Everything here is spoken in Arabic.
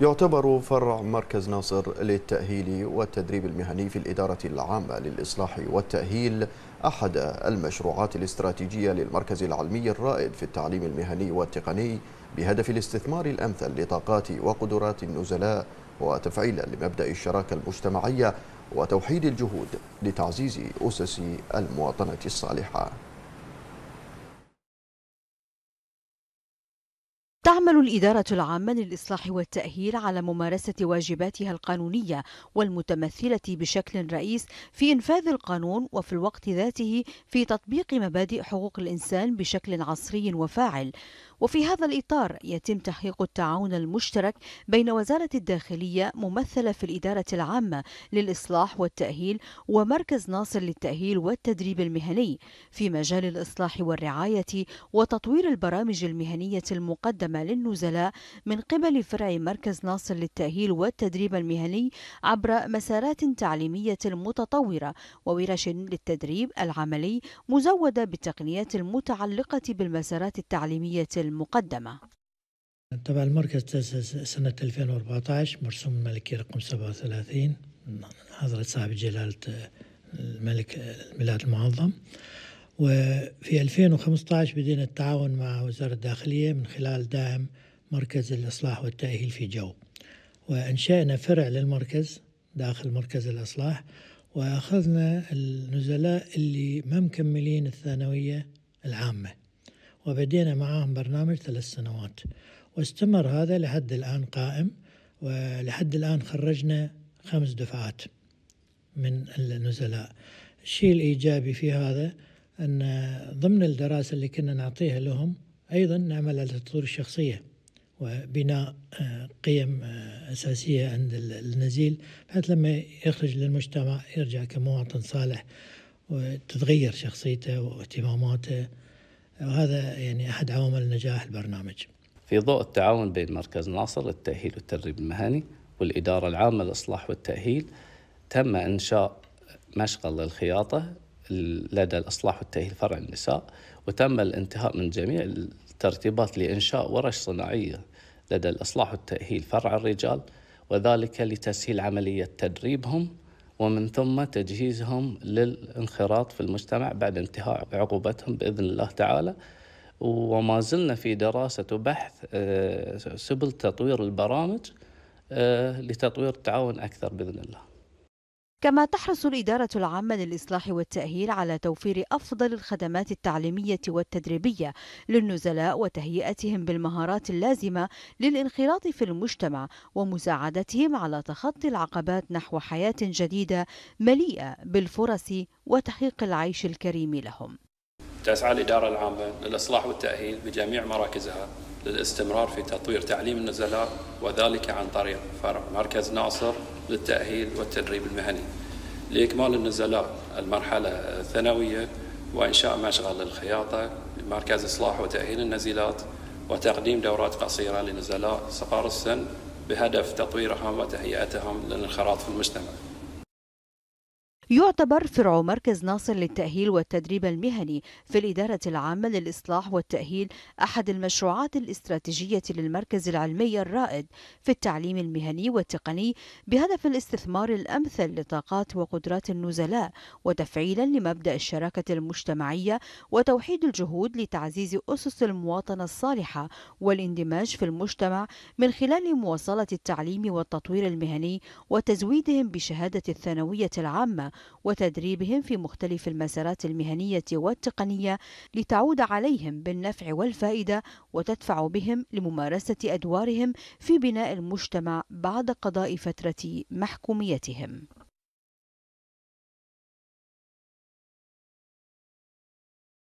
يعتبر فرع مركز ناصر للتأهيل والتدريب المهني في الإدارة العامة للإصلاح والتأهيل أحد المشروعات الاستراتيجية للمركز العلمي الرائد في التعليم المهني والتقني بهدف الاستثمار الأمثل لطاقات وقدرات النزلاء وتفعيلا لمبدأ الشراكة المجتمعية وتوحيد الجهود لتعزيز أسس المواطنة الصالحة تعمل الإدارة العامة للإصلاح والتأهيل على ممارسة واجباتها القانونية والمتمثلة بشكل رئيس في إنفاذ القانون وفي الوقت ذاته في تطبيق مبادئ حقوق الإنسان بشكل عصري وفاعل وفي هذا الإطار يتم تحقيق التعاون المشترك بين وزارة الداخلية ممثلة في الإدارة العامة للإصلاح والتأهيل ومركز ناصر للتأهيل والتدريب المهني في مجال الإصلاح والرعاية وتطوير البرامج المهنية المقدمة للنزلاء من قبل فرع مركز ناصر للتأهيل والتدريب المهني عبر مسارات تعليمية متطورة وورش للتدريب العملي مزودة بالتقنيات المتعلقة بالمسارات التعليمية المقدمة طبعا المركز تأسس سنة 2014 مرسوم الملكي رقم 37 من حضرة صاحب جلالة الملك الميلاد المعظم وفي 2015 بدينا التعاون مع وزارة الداخلية من خلال دعم مركز الإصلاح والتأهيل في جو وأنشأنا فرع للمركز داخل مركز الإصلاح وأخذنا النزلاء اللي ما مكملين الثانوية العامة وبدينا معهم برنامج ثلاث سنوات واستمر هذا لحد الآن قائم ولحد الآن خرجنا خمس دفعات من النزلاء الشيء الإيجابي في هذا أن ضمن الدراسة اللي كنا نعطيها لهم أيضا نعمل على تطوير الشخصية وبناء آه، قيم آه، أساسية عند النزيل بحيث لما يخرج للمجتمع يرجع كمواطن صالح وتتغير شخصيته واهتماماته وهذا يعني أحد عوامل نجاح البرنامج في ضوء التعاون بين مركز ناصر للتأهيل والتدريب المهني والإدارة العامة للإصلاح والتأهيل تم إنشاء مشغل للخياطة لدى الإصلاح والتأهيل فرع النساء وتم الانتهاء من جميع الترتيبات لإنشاء ورش صناعية لدى الإصلاح والتأهيل فرع الرجال وذلك لتسهيل عملية تدريبهم ومن ثم تجهيزهم للانخراط في المجتمع بعد انتهاء عقوبتهم باذن الله تعالى وما زلنا في دراسه وبحث آه، سبل تطوير البرامج آه، لتطوير التعاون اكثر باذن الله كما تحرص الإدارة العامة للإصلاح والتأهيل على توفير أفضل الخدمات التعليمية والتدريبية للنزلاء وتهيئتهم بالمهارات اللازمة للانخراط في المجتمع ومساعدتهم على تخطي العقبات نحو حياة جديدة مليئة بالفرص وتحقيق العيش الكريم لهم. تسعى الإدارة العامة للإصلاح والتأهيل بجميع مراكزها للاستمرار في تطوير تعليم النزلاء وذلك عن طريق فرع مركز ناصر للتأهيل والتدريب المهني لإكمال النزلاء المرحلة الثانوية وإنشاء مشغل للخياطة مركز إصلاح وتأهيل النزيلات وتقديم دورات قصيرة لنزلاء صغار السن بهدف تطويرهم وتهيئتهم للانخراط في المجتمع يعتبر فرع مركز ناصر للتأهيل والتدريب المهني في الإدارة العامة للإصلاح والتأهيل أحد المشروعات الاستراتيجية للمركز العلمي الرائد في التعليم المهني والتقني بهدف الاستثمار الأمثل لطاقات وقدرات النزلاء وتفعيلا لمبدأ الشراكة المجتمعية وتوحيد الجهود لتعزيز أسس المواطنة الصالحة والاندماج في المجتمع من خلال مواصلة التعليم والتطوير المهني وتزويدهم بشهادة الثانوية العامة وتدريبهم في مختلف المسارات المهنية والتقنية لتعود عليهم بالنفع والفائدة وتدفع بهم لممارسة أدوارهم في بناء المجتمع بعد قضاء فترة محكوميتهم